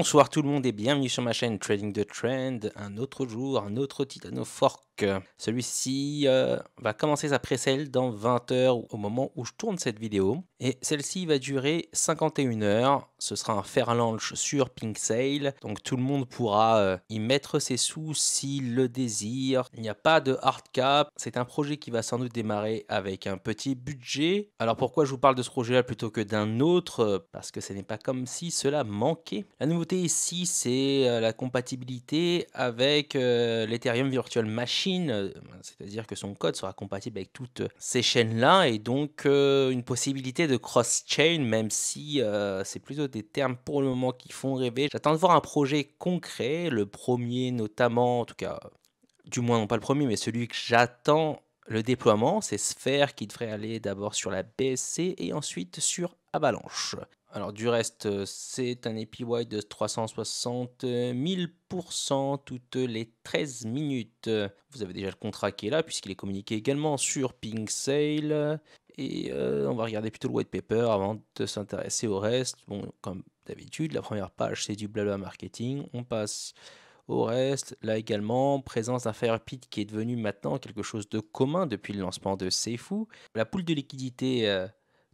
Bonsoir tout le monde et bienvenue sur ma chaîne Trading the Trend. Un autre jour, un autre Titano Fork. Celui-ci euh, va commencer sa presale dans 20 heures au moment où je tourne cette vidéo. Et celle-ci va durer 51 heures. Ce sera un fair launch sur Pink Sale. Donc tout le monde pourra euh, y mettre ses sous s'il le désire. Il n'y a pas de hard cap. C'est un projet qui va sans doute démarrer avec un petit budget. Alors pourquoi je vous parle de ce projet-là plutôt que d'un autre Parce que ce n'est pas comme si cela manquait. La nouveauté ici, c'est euh, la compatibilité avec euh, l'Ethereum Virtual Machine, euh, ben, c'est-à-dire que son code sera compatible avec toutes ces chaînes-là, et donc une possibilité de cross-chain, même si c'est plutôt des termes pour le moment qui font rêver. J'attends de voir un projet concret, le premier notamment, en tout cas, du moins non pas le premier, mais celui que j'attends le déploiement, c'est Sphere qui devrait aller d'abord sur la BSC et ensuite sur Avalanche. Alors du reste, euh, c'est un APY de 360 000% euh, toutes les 13 minutes. Vous avez déjà le contrat qui est là puisqu'il est communiqué également sur Pink Sale. Et euh, on va regarder plutôt le white paper avant de s'intéresser au reste. Bon, comme d'habitude, la première page c'est du blabla marketing. On passe au reste, là également, présence d'un FirePit pit qui est devenu maintenant quelque chose de commun depuis le lancement de Seifu. La poule de liquidité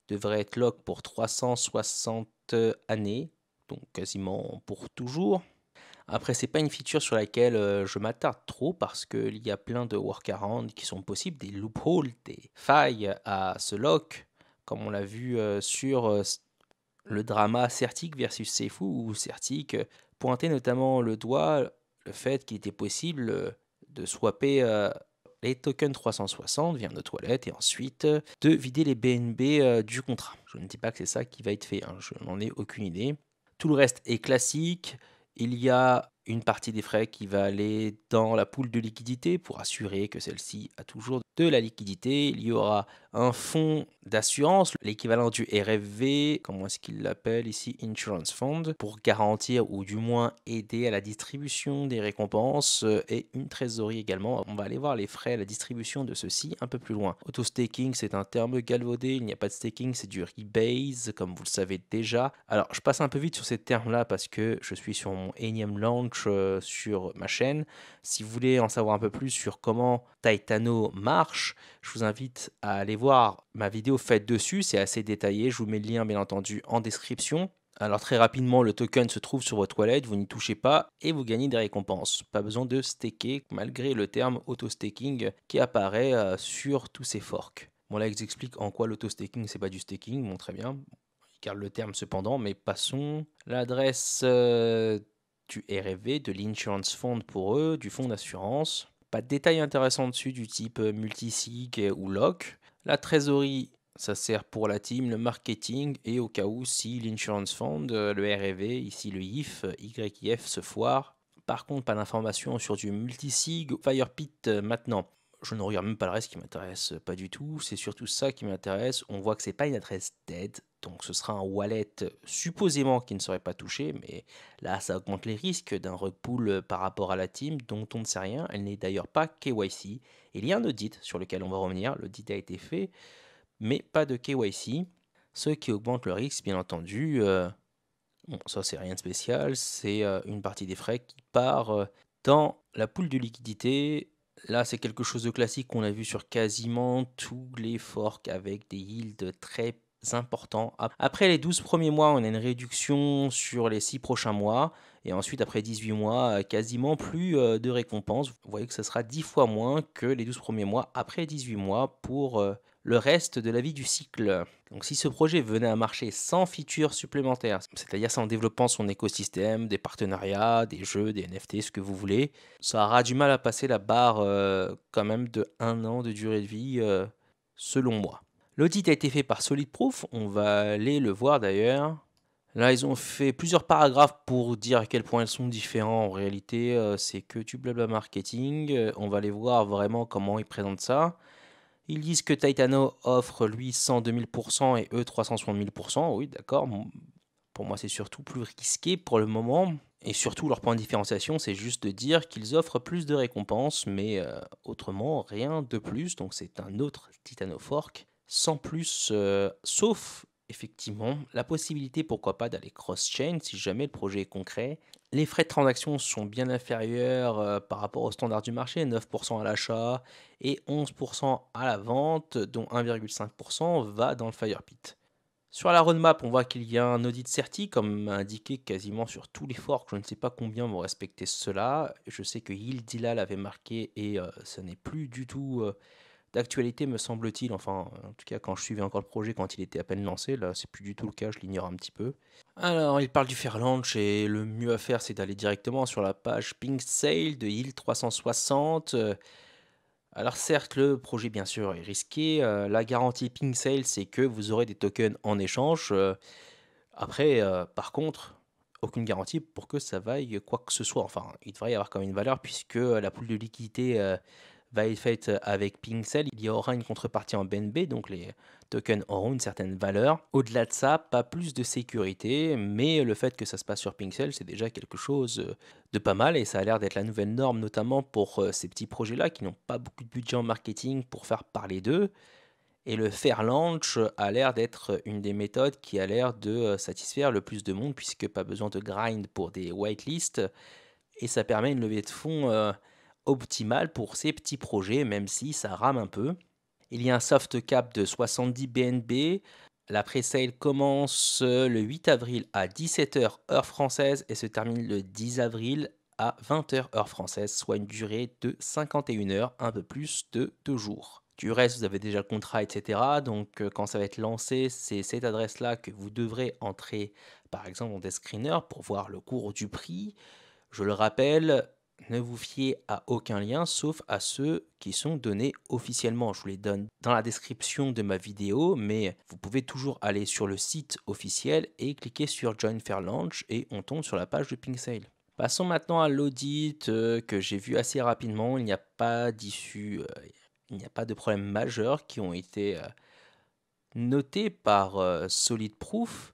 devrait être lock pour 360 euh, années, donc quasiment pour toujours. Après, c'est pas une feature sur laquelle euh, je m'attarde trop parce qu'il y a plein de workarounds qui sont possibles, des loopholes, des failles à ce lock, comme on l'a vu euh, sur le drama certique versus Seifu, où certique pointait notamment le doigt le fait qu'il était possible de swapper les tokens 360 vient de toilettes et ensuite euh, de vider les BNB euh, du contrat. Je ne dis pas que c'est ça qui va être fait, hein, je n'en ai aucune idée. Tout le reste est classique. Il y a une partie des frais qui va aller dans la poule de liquidité pour assurer que celle-ci a toujours de la liquidité. Il y aura un fonds d'assurance, l'équivalent du RFV, comment est-ce qu'il l'appelle ici, Insurance Fund, pour garantir ou du moins aider à la distribution des récompenses euh, et une trésorerie également. On va aller voir les frais la distribution de ceux-ci un peu plus loin. Auto-staking, c'est un terme galvaudé, il n'y a pas de staking, c'est du rebase, comme vous le savez déjà. Alors, je passe un peu vite sur ces termes-là parce que je suis sur mon énième land euh, sur ma chaîne. Si vous voulez en savoir un peu plus sur comment Taitano marche, je vous invite à aller voir ma vidéo faite dessus. C'est assez détaillé. Je vous mets le lien, bien entendu, en description. Alors très rapidement, le token se trouve sur votre wallet, vous n'y touchez pas et vous gagnez des récompenses. Pas besoin de staker malgré le terme auto-staking qui apparaît euh, sur tous ces forks. Bon là, ils expliquent en quoi l'auto-staking, c'est pas du staking, bon très bien. Ils gardent le terme cependant, mais passons. L'adresse... Euh, du REV, de l'insurance fund pour eux, du fonds d'assurance. Pas de détails intéressants dessus du type euh, multisig ou lock. La trésorerie, ça sert pour la team, le marketing et au cas où si l'insurance fund, euh, le REV, ici le IF, YIF se foire. Par contre, pas d'informations sur du multisig ou Firepit euh, maintenant je ne regarde même pas le reste qui m'intéresse pas du tout. C'est surtout ça qui m'intéresse. On voit que c'est pas une adresse dead, donc ce sera un wallet supposément qui ne serait pas touché, mais là ça augmente les risques d'un repool par rapport à la team dont on ne sait rien. Elle n'est d'ailleurs pas KYC. Il y a un audit sur lequel on va revenir. L'audit a été fait, mais pas de KYC, ce qui augmente le risque bien entendu. Euh, bon, ça c'est rien de spécial, c'est euh, une partie des frais qui part euh, dans la poule de liquidité Là, c'est quelque chose de classique qu'on a vu sur quasiment tous les forks avec des yields très importants. Après les 12 premiers mois, on a une réduction sur les 6 prochains mois. Et ensuite, après 18 mois, euh, quasiment plus euh, de récompenses. Vous voyez que ce sera 10 fois moins que les 12 premiers mois après 18 mois pour euh, le reste de la vie du cycle. Donc si ce projet venait à marcher sans features supplémentaires, c'est-à-dire sans développant son écosystème, des partenariats, des jeux, des NFT, ce que vous voulez, ça aura du mal à passer la barre euh, quand même de un an de durée de vie, euh, selon moi. L'audit a été fait par SolidProof, on va aller le voir d'ailleurs. Là, ils ont fait plusieurs paragraphes pour dire à quel point ils sont différents. En réalité, euh, c'est que du blabla marketing. On va aller voir vraiment comment ils présentent ça. Ils disent que Titano offre lui 102 000% et eux 360 000%. Oui, d'accord. Pour moi, c'est surtout plus risqué pour le moment. Et surtout, leur point de différenciation, c'est juste de dire qu'ils offrent plus de récompenses, mais euh, autrement, rien de plus. Donc, c'est un autre Titano Fork, sans plus, euh, sauf effectivement la possibilité, pourquoi pas, d'aller cross-chain si jamais le projet est concret. Les frais de transaction sont bien inférieurs euh, par rapport aux standards du marché, 9% à l'achat et 11% à la vente, dont 1,5% va dans le Firepit. Sur la roadmap, on voit qu'il y a un audit certi, comme indiqué quasiment sur tous les forks. Je ne sais pas combien vont respecter cela. Je sais que Yildila l'avait marqué et euh, ce n'est plus du tout... Euh, d'actualité, me semble-t-il. Enfin, en tout cas, quand je suivais encore le projet, quand il était à peine lancé, là, c'est plus du tout le cas, je l'ignore un petit peu. Alors, il parle du Fair Launch et le mieux à faire, c'est d'aller directement sur la page Pink Sale de Hill 360. Euh, alors certes, le projet bien sûr est risqué. Euh, la garantie Pink Sale, c'est que vous aurez des tokens en échange. Euh, après, par contre, aucune garantie pour que ça vaille quoi que ce soit. Enfin, il devrait y avoir quand même une valeur puisque la poule de liquidité va être faite avec Pinxel, il y aura une contrepartie en BNB, donc les tokens auront une certaine valeur. Au-delà de ça, pas plus de sécurité, mais le fait que ça se passe sur Pinxel, c'est déjà quelque chose euh, de pas mal et ça a l'air d'être la nouvelle norme, notamment pour euh, ces petits projets-là qui n'ont pas beaucoup de budget en marketing pour faire parler d'eux. Et le fair launch a l'air d'être une des méthodes qui a l'air de euh, satisfaire le plus de monde, puisque pas besoin de grind pour des whitelists. Et ça permet une levée de fonds optimale pour ces petits projets, même si ça rame un peu. Il y a un soft cap de 70 BNB. La presale commence le 8 avril à 17h heure française et se termine le 10 avril à 20h heure française, soit une durée de 51 heures, un peu plus de 2 jours. Du reste, vous avez déjà le contrat, etc. Donc, euh, quand ça va être lancé, c'est cette adresse-là que vous devrez entrer, par exemple, dans des screeners pour voir le cours du prix. Je le rappelle, ne vous fiez à aucun lien sauf à ceux qui sont donnés officiellement. Je vous les donne dans la description de ma vidéo, mais vous pouvez toujours aller sur le site officiel et cliquer sur Join Fair Launch et on tombe sur la page de Sale. Passons maintenant à l'audit euh, que j'ai vu assez rapidement. Il n'y a pas d'issue, euh, il n'y a pas de problèmes majeurs qui ont été euh, notés par Proof.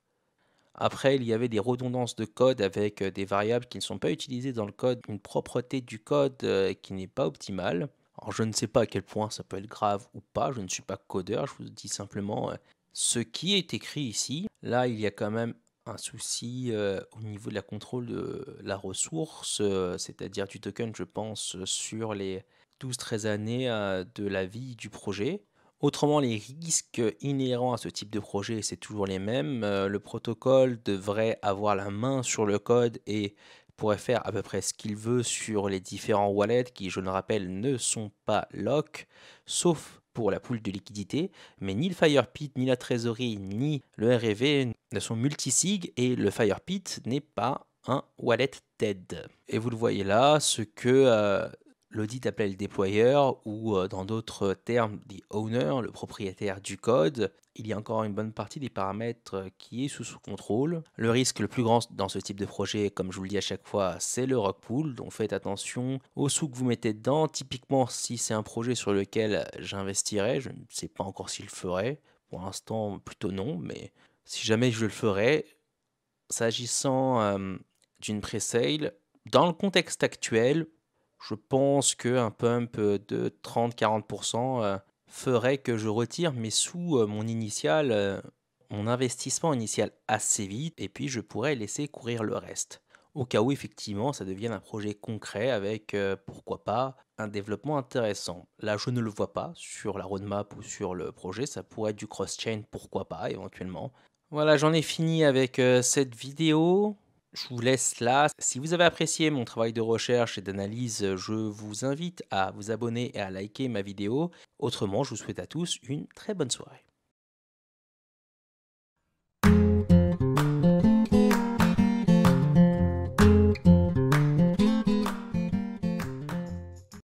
Après, il y avait des redondances de code avec euh, des variables qui ne sont pas utilisées dans le code, une propreté du code euh, qui n'est pas optimale. Alors je ne sais pas à quel point ça peut être grave ou pas, je ne suis pas codeur, je vous dis simplement euh, ce qui est écrit ici. Là, il y a quand même un souci au niveau de la contrôle de la ressource, c'est-à-dire du token, je pense, sur les 12-13 années de la vie du projet. Autrement, les risques inhérents à ce type de projet, c'est toujours les mêmes. Euh, le protocole devrait avoir la main sur le code et pourrait faire à peu près ce qu'il veut sur les différents wallets qui, je le rappelle, ne sont pas lock, sauf pour la poule de liquidité, mais ni le FirePit, ni la trésorerie, ni le REV ne sont multisig et le FirePit n'est pas un wallet TED. Et vous le voyez là, ce que euh, L'audit appelait le déployeur ou, euh, dans d'autres termes, the owner, le propriétaire du code. Il y a encore une bonne partie des paramètres euh, qui est sous, contrôle. Le risque le plus grand dans ce type de projet, comme je vous le dis à chaque fois, c'est le rock pool. Donc faites attention aux sous que vous mettez dedans. Typiquement, si c'est un projet sur lequel j'investirais, je ne sais pas encore s'il le ferait. Pour l'instant, plutôt non, mais si jamais je le ferais, s'agissant euh, d'une presale, dans le contexte actuel, je pense qu'un pump de 30-40% euh, ferait que je retire mes sous euh, mon initial, euh, mon investissement initial assez vite, et puis je pourrais laisser courir le reste. Au cas où effectivement ça devienne un projet concret avec, pourquoi pas, un développement intéressant. Là, je ne le vois pas sur la roadmap ou sur le projet, ça pourrait être du cross-chain, pourquoi pas, éventuellement. Voilà, j'en ai fini avec cette vidéo. Je vous laisse là. Si vous avez apprécié mon travail de recherche et d'analyse, je vous invite à vous abonner et à liker ma vidéo. Autrement, je vous souhaite à tous une très bonne soirée.